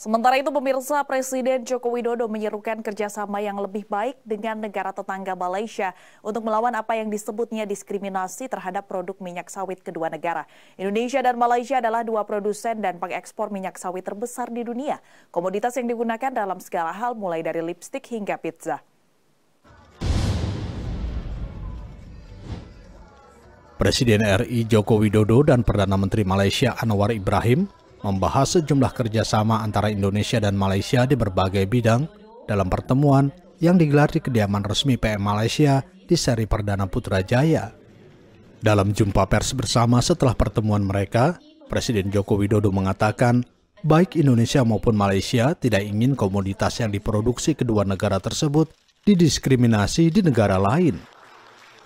Sementara itu pemirsa Presiden Joko Widodo menyerukan kerjasama yang lebih baik dengan negara tetangga Malaysia untuk melawan apa yang disebutnya diskriminasi terhadap produk minyak sawit kedua negara. Indonesia dan Malaysia adalah dua produsen dan pengekspor minyak sawit terbesar di dunia. Komoditas yang digunakan dalam segala hal mulai dari lipstik hingga pizza. Presiden RI Joko Widodo dan Perdana Menteri Malaysia Anwar Ibrahim membahas sejumlah kerjasama antara Indonesia dan Malaysia di berbagai bidang dalam pertemuan yang digelar di kediaman resmi PM Malaysia di seri Perdana Putrajaya. Dalam jumpa pers bersama setelah pertemuan mereka, Presiden Joko Widodo mengatakan baik Indonesia maupun Malaysia tidak ingin komoditas yang diproduksi kedua negara tersebut didiskriminasi di negara lain.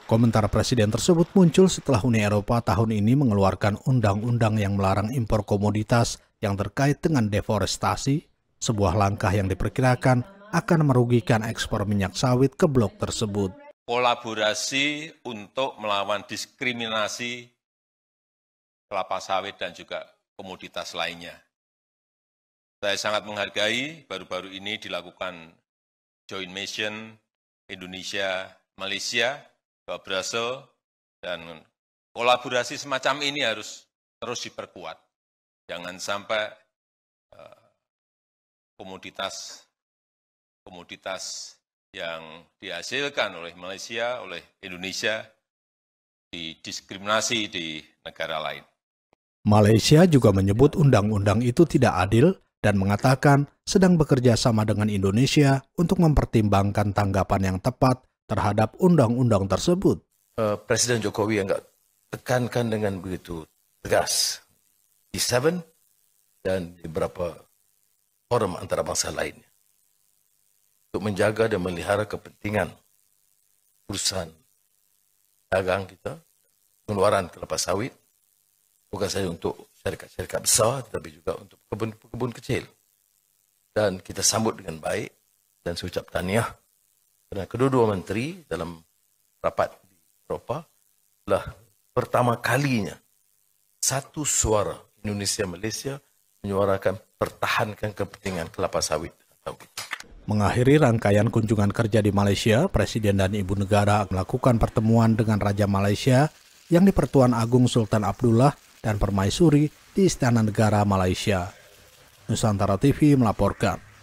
Komentar presiden tersebut muncul setelah Uni Eropa tahun ini mengeluarkan undang-undang yang melarang impor komoditas yang terkait dengan deforestasi, sebuah langkah yang diperkirakan akan merugikan ekspor minyak sawit ke blok tersebut. Kolaborasi untuk melawan diskriminasi kelapa sawit dan juga komoditas lainnya. Saya sangat menghargai baru-baru ini dilakukan joint mission Indonesia-Malaysia ke Brasil, dan kolaborasi semacam ini harus terus diperkuat. Jangan sampai eh, komoditas komoditas yang dihasilkan oleh Malaysia, oleh Indonesia, didiskriminasi di negara lain. Malaysia juga menyebut undang-undang itu tidak adil dan mengatakan sedang bekerja sama dengan Indonesia untuk mempertimbangkan tanggapan yang tepat terhadap undang-undang tersebut. Eh, Presiden Jokowi yang tekankan dengan begitu tegas di Seven dan di beberapa forum antara bangsa lainnya untuk menjaga dan melihara kepentingan perusahaan dagang kita, pengeluaran kelapa sawit, bukan saja untuk syarikat-syarikat besar, tetapi juga untuk kebun-kebun kecil. Dan kita sambut dengan baik dan saya ucap karena kedua-dua menteri dalam rapat di Eropa telah pertama kalinya satu suara Indonesia Malaysia menyuarakan pertahankan kepentingan kelapa sawit. Mengakhiri rangkaian kunjungan kerja di Malaysia, Presiden dan Ibu Negara melakukan pertemuan dengan Raja Malaysia yang Dipertuan Agung Sultan Abdullah dan Permaisuri di Istana Negara Malaysia. Nusantara TV melaporkan.